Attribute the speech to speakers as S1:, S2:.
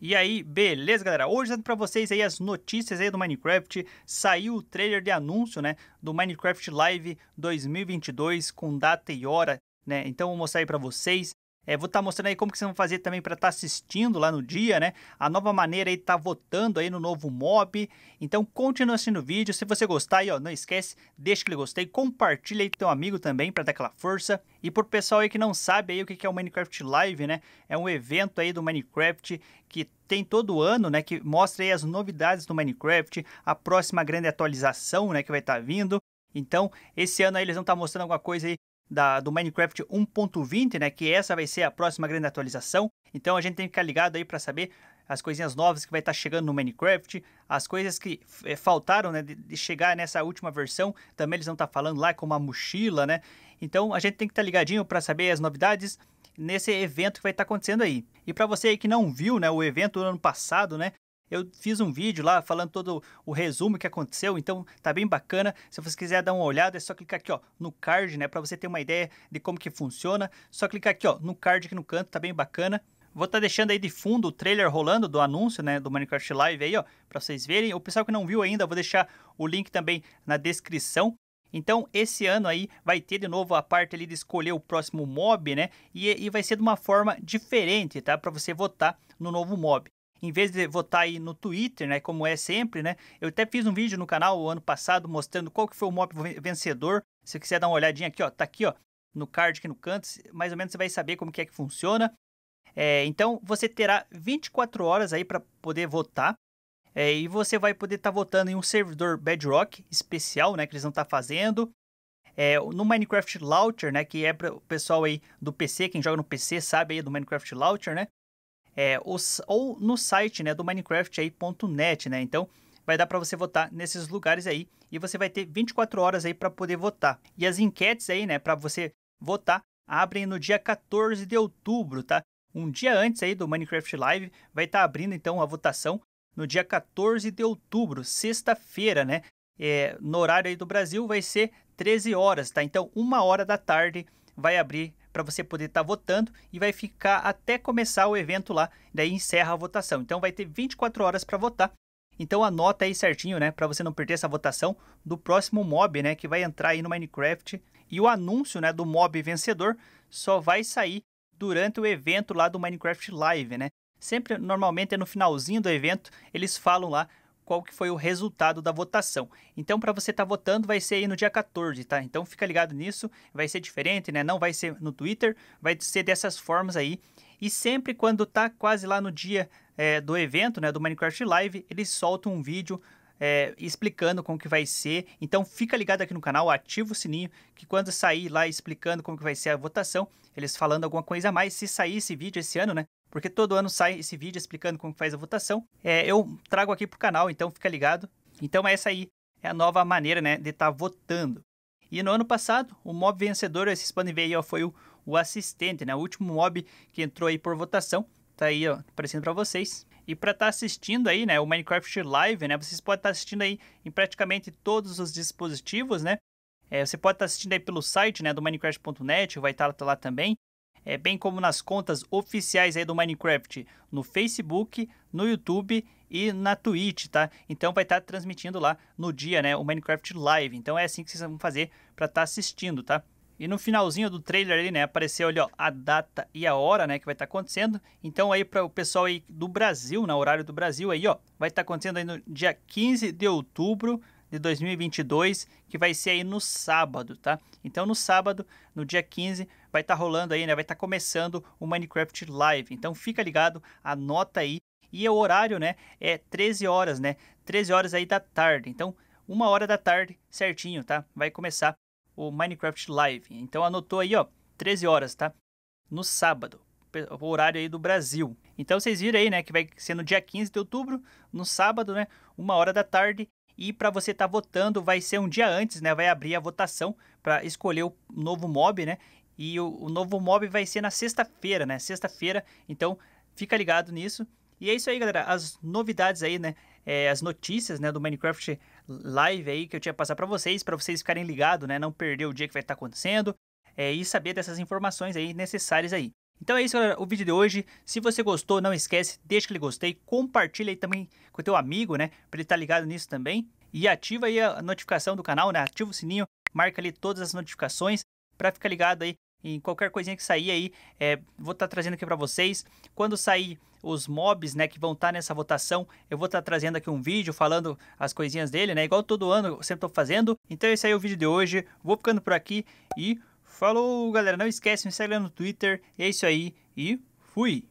S1: E aí, beleza, galera? Hoje dando para vocês aí as notícias aí do Minecraft. Saiu o trailer de anúncio, né, do Minecraft Live 2022 com data e hora, né? Então vou mostrar aí para vocês. É, vou estar tá mostrando aí como que vocês vão fazer também para estar tá assistindo lá no dia, né? A nova maneira aí tá votando aí no novo mob. Então continua assistindo o vídeo. Se você gostar aí, ó, não esquece, deixa aquele gostei, compartilha aí com teu amigo também para dar aquela força. E pro pessoal aí que não sabe aí o que é o Minecraft Live, né? É um evento aí do Minecraft que tem todo ano, né, que mostra aí as novidades do Minecraft, a próxima grande atualização, né, que vai estar tá vindo. Então, esse ano aí eles vão estar tá mostrando alguma coisa aí da, do Minecraft 1.20, né? Que essa vai ser a próxima grande atualização. Então a gente tem que ficar ligado aí para saber as coisinhas novas que vai estar tá chegando no Minecraft, as coisas que eh, faltaram né, de, de, chegar nessa última versão, também eles vão estar tá falando lá como a mochila, né? Então a gente tem que estar tá ligadinho para saber as novidades nesse evento que vai estar tá acontecendo aí. E para você aí que não viu, né, o evento do ano passado, né, eu fiz um vídeo lá falando todo o resumo que aconteceu, então tá bem bacana. Se você quiser dar uma olhada, é só clicar aqui, ó, no card, né, para você ter uma ideia de como que funciona. Só clicar aqui, ó, no card aqui no canto, tá bem bacana. Vou estar tá deixando aí de fundo o trailer rolando do anúncio, né, do Minecraft Live aí, ó, para vocês verem. O pessoal que não viu ainda, vou deixar o link também na descrição. Então, esse ano aí vai ter de novo a parte ali de escolher o próximo mob, né? E, e vai ser de uma forma diferente, tá? Para você votar no novo mob em vez de votar aí no Twitter, né, como é sempre, né, eu até fiz um vídeo no canal o ano passado mostrando qual que foi o mob vencedor. Se você quiser dar uma olhadinha aqui, ó, tá aqui, ó, no card aqui no canto, mais ou menos você vai saber como que é que funciona. É, então você terá 24 horas aí para poder votar. É, e você vai poder estar tá votando em um servidor Bedrock especial, né, que eles vão estar tá fazendo. É, no Minecraft Launcher, né, que é para o pessoal aí do PC, quem joga no PC sabe aí do Minecraft Launcher, né? é, os, ou no site né, do minecraft.net, né? Então vai dar para você votar nesses lugares aí e você vai ter 24 horas aí para poder votar. E as enquetes aí, né, para você votar, abrem no dia 14 de outubro, tá? Um dia antes aí do Minecraft Live, vai estar tá abrindo então a votação no dia 14 de outubro, sexta-feira, né? É, no horário aí do Brasil vai ser 13 horas, tá? Então, uma hora da tarde vai abrir para você poder estar tá votando e vai ficar até começar o evento lá, daí encerra a votação. Então vai ter 24 horas para votar. Então anota aí certinho, né, para você não perder essa votação do próximo mob, né, que vai entrar aí no Minecraft. E o anúncio, né, do mob vencedor só vai sair durante o evento lá do Minecraft Live, né? Sempre normalmente é no finalzinho do evento, eles falam lá qual que foi o resultado da votação. Então, para você estar tá votando, vai ser aí no dia 14, tá? Então, fica ligado nisso, vai ser diferente, né? Não vai ser no Twitter, vai ser dessas formas aí. E sempre quando tá quase lá no dia é, do evento, né, do Minecraft Live, eles soltam um vídeo é, explicando como que vai ser. Então fica ligado aqui no canal, ativa o sininho, que quando sair lá explicando como que vai ser a votação, eles falando alguma coisa a mais, se sair esse vídeo esse ano, né? porque todo ano sai esse vídeo explicando como faz a votação. É, eu trago aqui para o canal, então fica ligado. Então é essa aí é a nova maneira né, de estar tá votando. E no ano passado, o mob vencedor, esse Spam veio aí, ó, foi o, o assistente, né? O último mob que entrou aí por votação. Tá aí, ó, aparecendo para vocês. E para estar tá assistindo aí, né, o Minecraft Live, né, vocês podem estar tá assistindo aí em praticamente todos os dispositivos, né? É, você pode estar tá assistindo aí pelo site, né, do minecraft.net, vai estar tá, tá lá também é, bem como nas contas oficiais aí do Minecraft no Facebook, no YouTube e na Twitch, tá? Então vai estar tá transmitindo lá no dia, né, o Minecraft Live. Então é assim que vocês vão fazer para estar tá assistindo, tá? E no finalzinho do trailer ali, né, apareceu ali, ó, a data e a hora, né, que vai estar tá acontecendo. Então aí para o pessoal aí do Brasil, no horário do Brasil aí, ó, vai estar tá acontecendo aí no dia 15 de outubro, de 2022, que vai ser aí no sábado, tá? Então no sábado, no dia 15, vai estar tá rolando aí, né? Vai estar tá começando o Minecraft Live. Então fica ligado, anota aí. E é o horário, né? É 13 horas, né? 13 horas aí da tarde. Então, uma hora da tarde, certinho, tá? Vai começar o Minecraft Live. Então anotou aí, ó, 13 horas, tá? No sábado, o horário aí do Brasil. Então vocês viram aí, né, que vai ser no dia 15 de outubro, no sábado, né, uma hora da tarde, e para você estar tá votando, vai ser um dia antes, né? Vai abrir a votação para escolher o novo mob, né? E o, o novo mob vai ser na sexta-feira, né? Sexta-feira. Então, fica ligado nisso. E é isso aí, galera. As novidades aí, né? É, as notícias, né? Do Minecraft Live aí que eu tinha que passar para vocês, para vocês ficarem ligados, né? Não perder o dia que vai estar tá acontecendo. É, e saber dessas informações aí necessárias aí. Então é isso, galera, o vídeo de hoje. Se você gostou, não esquece, deixa aquele gostei, compartilha aí também com o teu amigo, né, para ele estar tá ligado nisso também. E ativa aí a notificação do canal, né, ativa o sininho, marca ali todas as notificações para ficar ligado aí em qualquer coisinha que sair aí, é, vou estar tá trazendo aqui para vocês. Quando sair os mobs, né, que vão estar tá nessa votação, eu vou estar tá trazendo aqui um vídeo falando as coisinhas dele, né, igual todo ano eu sempre estou fazendo. Então esse é aí é o vídeo de hoje, vou ficando por aqui e Falou, galera. Não esquece, me segue lá no Twitter. E é isso aí. E fui!